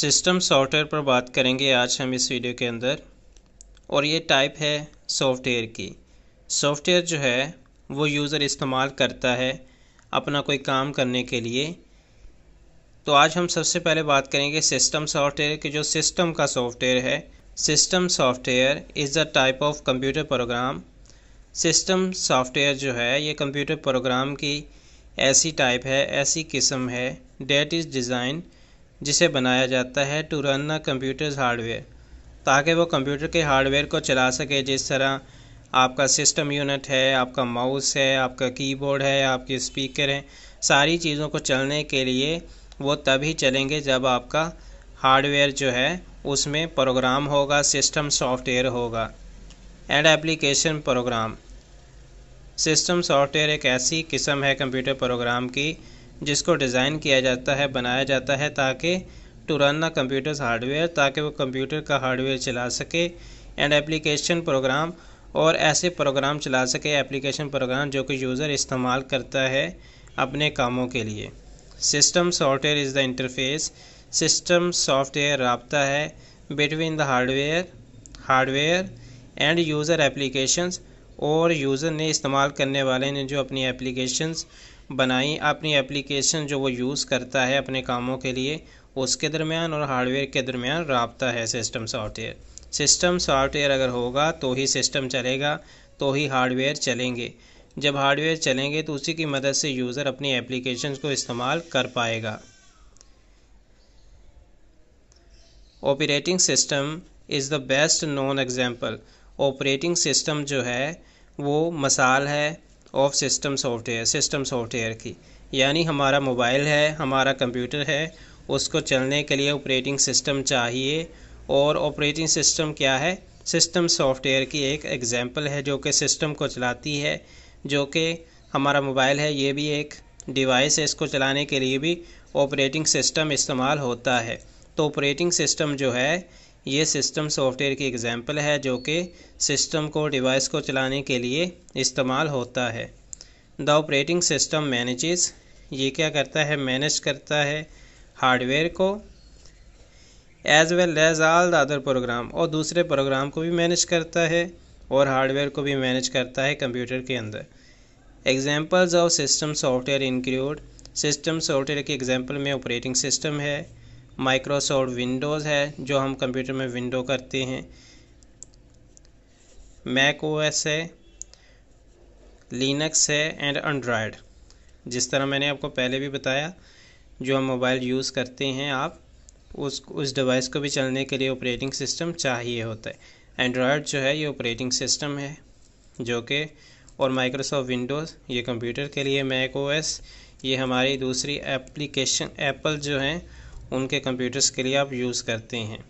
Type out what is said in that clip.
system software पर बात करेंगे आज हम इस वीडियो के अंदर और ये टाइप है सॉफ्टवेयर की सॉफ्टवेयर जो है वो यूज़र इस्तेमाल करता है अपना कोई काम करने के लिए तो आज हम सबसे पहले बात करेंगे सिस्टम सॉफ्टवेयर के जो सिस्टम का सॉफ्टवेयर है system software is the type of computer program system software जो है ये कंप्यूटर प्रोग्राम की ऐसी टाइप है ऐसी किस्म है डेट इज़ डिज़ाइन जिसे बनाया जाता है टू रन अ हार्डवेयर ताकि वो कंप्यूटर के हार्डवेयर को चला सके जिस तरह आपका सिस्टम यूनिट है आपका माउस है आपका कीबोर्ड है आपके स्पीकर हैं सारी चीज़ों को चलने के लिए वो तभी चलेंगे जब आपका हार्डवेयर जो है उसमें प्रोग्राम होगा सिस्टम सॉफ्टवेयर होगा and application program system software एक ऐसी किस्म है कंप्यूटर प्रोग्राम की जिसको डिज़ाइन किया जाता है बनाया जाता है ताकि to run the computers hardware ताकि वो कंप्यूटर का हार्डवेयर चला सके एंड एप्लीकेशन प्रोग्राम और ऐसे प्रोग्राम चला सके एप्लीकेशन प्रोग्राम जो कि यूज़र इस्तेमाल करता है अपने कामों के लिए system software is the interface system software रबता है between the hardware hardware and user applications और यूज़र ने इस्तेमाल करने वाले ने जो अपनी एप्लीकेशंस बनाई अपनी एप्लीकेशन जो वो यूज़ करता है अपने कामों के लिए उसके दरमियान और हार्डवेयर के दरमियान रबता है सिस्टम सॉफ्टवेयर सिस्टम सॉफ्टवेयर अगर होगा तो ही सिस्टम चलेगा तो ही हार्डवेयर चलेंगे जब हार्डवेयर चलेंगे तो उसी की मदद से यूज़र अपनी एप्लीकेशन को इस्तेमाल कर पाएगा operating system is the best known example operating system जो है वो मसाल है of system software system software की यानी हमारा मोबाइल है हमारा कंप्यूटर है उसको चलने के लिए ऑपरेटिंग सिस्टम चाहिए और ऑपरेटिंग सिस्टम क्या है सिस्टम सॉफ्टवेयर की एक एग्जाम्पल है जो कि सिस्टम को चलाती है जो कि हमारा मोबाइल है ये भी एक डिवाइस है इसको चलाने के लिए भी ऑपरेटिंग सिस्टम इस्तेमाल होता है तो ऑपरेटिंग सिस्टम जो है ये सिस्टम सॉफ्टवेयर की एग्जांपल है जो कि सिस्टम को डिवाइस को चलाने के लिए इस्तेमाल होता है द ऑपरेटिंग सिस्टम मैनेजेस ये क्या करता है मैनेज करता है हार्डवेयर को as well as all the other program और दूसरे प्रोग्राम को भी मैनेज करता है और हार्डवेयर को भी मैनेज करता है कंप्यूटर के अंदर examples of system software include system software के एग्जाम्पल में ऑपरेटिंग सिस्टम है माइक्रोसॉफ्ट विंडोज़ है जो हम कंप्यूटर में विंडो करते हैं मैक ओएस है लिनक्स है एंड एंड्रॉयड जिस तरह मैंने आपको पहले भी बताया जो हम मोबाइल यूज़ करते हैं आप उस उस डिवाइस को भी चलने के लिए ऑपरेटिंग सिस्टम चाहिए होता है एंड्रॉयड जो है ये ऑपरेटिंग सिस्टम है जो कि और माइक्रोसॉफ्ट विंडोज़ ये कंप्यूटर के लिए मैक ओएस ये हमारी दूसरी एप्लीकेशन एप्पल जो हैं उनके कंप्यूटर्स के लिए आप यूज़ करते हैं